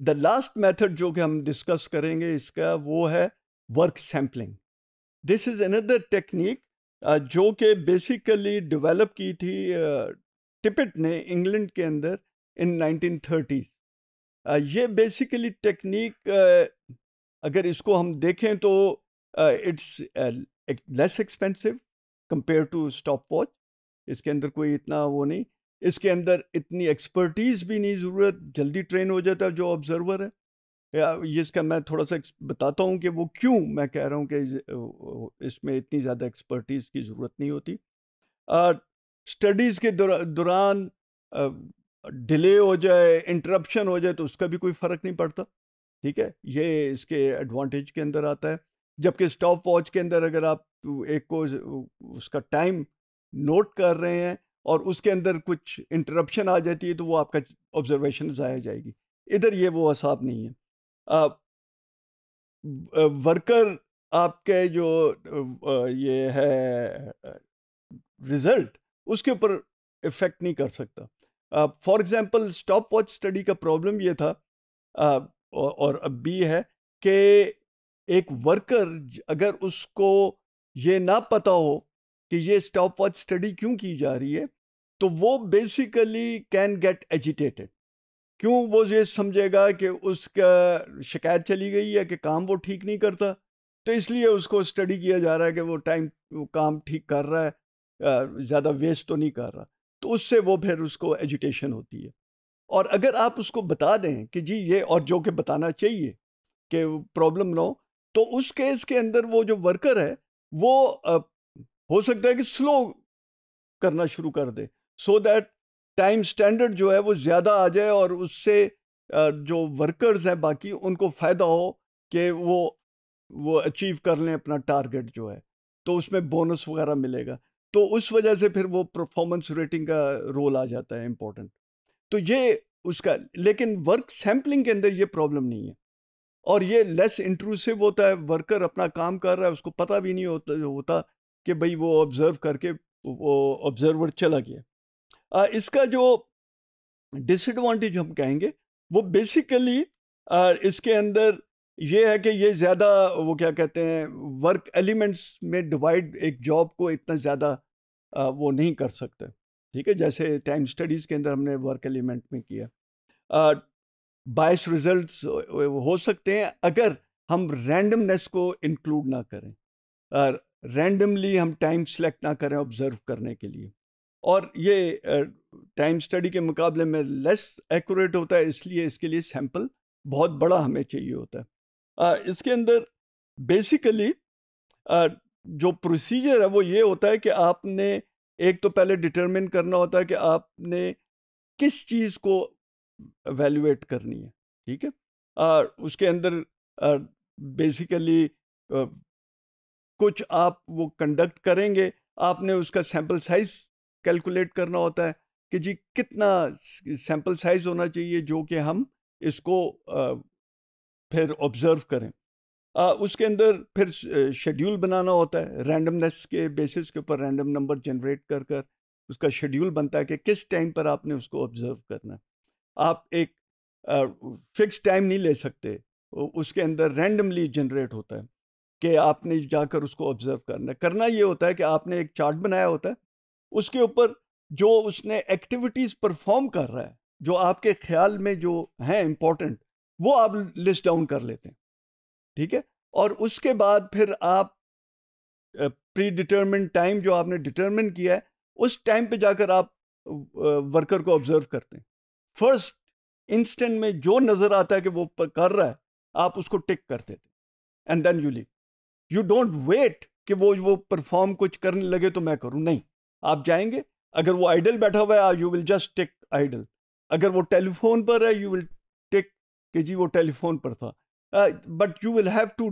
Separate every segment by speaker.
Speaker 1: the last method जो कि हम डिस्कस करेंगे इसका वो है work sampling this is another technique जो कि बेसिकली डेवलप की थी टिपिट ने इंग्लैंड के अंदर इन 1930s ये बेसिकली टेक्निक अगर इसको हम देखें तो it's less expensive compare to stopwatch इसके अंदर कोई इतना वो नहीं इसके अंदर इतनी एक्सपर्टीज़ भी नहीं ज़रूरत जल्दी ट्रेन हो जाता है जो ऑब्ज़र्वर है या इसका मैं थोड़ा सा बताता हूँ कि वो क्यों मैं कह रहा हूँ कि इसमें इतनी ज़्यादा एक्सपर्टीज़ की ज़रूरत नहीं होती स्टडीज़ के दुरा, दौरान डिले हो जाए इंटरप्शन हो जाए तो उसका भी कोई फ़र्क नहीं पड़ता ठीक है ये इसके एडवांटेज के अंदर आता है जबकि स्टॉप वॉच के अंदर अगर आप एक को उसका टाइम नोट कर रहे हैं और उसके अंदर कुछ इंटरप्शन आ जाती है तो वो आपका ऑब्जर्वेशन ज़ाया जाएगी इधर ये वो असाब नहीं है वर्कर आपके जो ये है रिज़ल्ट उसके ऊपर इफ़ेक्ट नहीं कर सकता for example stopwatch study का प्रॉब्लम ये था और अब भी है कि एक वर्कर अगर उसको ये ना पता हो कि ये स्टॉप वॉच स्टडी क्यों की जा रही है तो वो बेसिकली कैन गेट एजिटेटेड क्यों वो ये समझेगा कि उसका शिकायत चली गई है कि काम वो ठीक नहीं करता तो इसलिए उसको स्टडी किया जा रहा है कि वो टाइम वो काम ठीक कर रहा है ज़्यादा वेस्ट तो नहीं कर रहा तो उससे वो फिर उसको एजुटेशन होती है और अगर आप उसको बता दें कि जी ये और जो कि बताना चाहिए कि प्रॉब्लम ना हो तो उस केस के अंदर वो जो वर्कर है वो हो सकता है कि स्लो करना शुरू कर दे सो दैट टाइम स्टैंडर्ड जो है वो ज़्यादा आ जाए और उससे जो वर्कर्स हैं बाकी उनको फ़ायदा हो कि वो वो अचीव कर लें अपना टारगेट जो है तो उसमें बोनस वगैरह मिलेगा तो उस वजह से फिर वो परफॉर्मेंस रेटिंग का रोल आ जाता है इम्पोर्टेंट तो ये उसका लेकिन वर्क सैम्पलिंग के अंदर ये प्रॉब्लम नहीं है और ये लेस इंट्रूसिव होता है वर्कर अपना काम कर रहा है उसको पता भी नहीं होता होता कि भाई वो ऑब्ज़र्व करके वो ऑब्ज़र्वर चला गया आ, इसका जो डिसएडवांटेज हम कहेंगे वो बेसिकली इसके अंदर ये है कि ये ज़्यादा वो क्या कहते हैं वर्क एलिमेंट्स में डिवाइड एक जॉब को इतना ज़्यादा वो नहीं कर सकते ठीक है जैसे टाइम स्टडीज़ के अंदर हमने वर्क एलिमेंट में किया बायस रिजल्ट्स हो सकते हैं अगर हम रैंडमनेस को इंक्लूड ना करें रैंडमली हम टाइम सेलेक्ट ना करें ऑब्ज़र्व करने के लिए और ये टाइम स्टडी के मुकाबले में लेस एक्यूरेट होता है इसलिए इसके लिए सैम्पल बहुत बड़ा हमें चाहिए होता है आ, इसके अंदर बेसिकली जो प्रोसीजर है वो ये होता है कि आपने एक तो पहले डिटरमिन करना होता है कि आपने किस चीज़ को वैल्यूएट करनी है ठीक है आ, उसके अंदर बेसिकली कुछ आप वो कंडक्ट करेंगे आपने उसका सैम्पल साइज कैलकुलेट करना होता है कि जी कितना सैंपल साइज होना चाहिए जो कि हम इसको फिर ऑब्ज़र्व करें उसके अंदर फिर शेड्यूल बनाना होता है रैंडमनेस के बेसिस के ऊपर रैंडम नंबर जनरेट कर कर उसका शेड्यूल बनता है कि किस टाइम पर आपने उसको ऑब्ज़र्व करना है आप एक फिक्स टाइम नहीं ले सकते उसके अंदर रैंडमली जनरेट होता है कि आपने जाकर उसको ऑब्जर्व करना करना ये होता है कि आपने एक चार्ट बनाया होता है उसके ऊपर जो उसने एक्टिविटीज़ परफॉर्म कर रहा है जो आपके ख्याल में जो हैं इम्पोर्टेंट वो आप लिस्ट डाउन कर लेते हैं ठीक है और उसके बाद फिर आप प्री डिटर्मिन टाइम जो आपने डिटर्मिन किया है उस टाइम पे जाकर आप वर्कर को ऑब्जर्व करते हैं फर्स्ट इंस्टेंट में जो नज़र आता है कि वो कर रहा है आप उसको टिक कर देते and then you leave you don't wait कि वो वो परफॉर्म कुछ करने लगे तो मैं करूँ नहीं आप जाएंगे अगर वो आइडल बैठा हुआ है you will just take idle अगर वो टेलीफोन पर है यू विल टेक कि जी वो टेलीफोन पर था but you will have to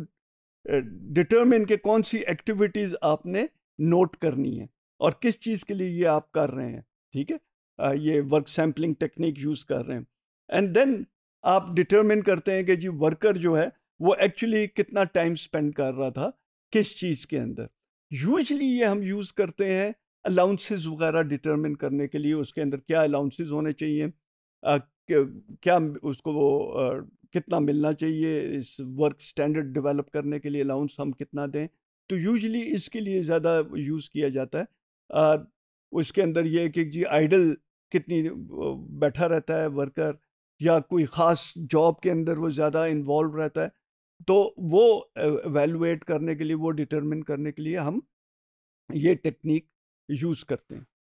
Speaker 1: determine के कौन सी एक्टिविटीज़ आपने नोट करनी है और किस चीज़ के लिए ये आप कर रहे हैं ठीक है uh, ये वर्क सैम्पलिंग टेक्निक यूज़ कर रहे हैं एंड देन आप डिटर्मिन करते हैं कि जी वर्कर जो है वो एक्चुअली कितना टाइम स्पेंड कर रहा था किस चीज़ के अंदर यूजली ये हम यूज़ करते हैं अलाउंसेस वगैरह डिटरमिन करने के लिए उसके अंदर क्या अलाउंसेस होने चाहिए आ, क्या उसको वो आ, कितना मिलना चाहिए इस वर्क स्टैंडर्ड डेवलप करने के लिए अलाउंस हम कितना दें तो यूजली इसके लिए ज़्यादा यूज़ किया जाता है और उसके अंदर ये कि जी आइडल कितनी बैठा रहता है वर्कर या कोई ख़ास जॉब के अंदर वो ज़्यादा इन्वॉल्व रहता है तो वो एवेलुएट करने के लिए वो डिटरमिन करने के लिए हम ये टेक्निक यूज़ करते हैं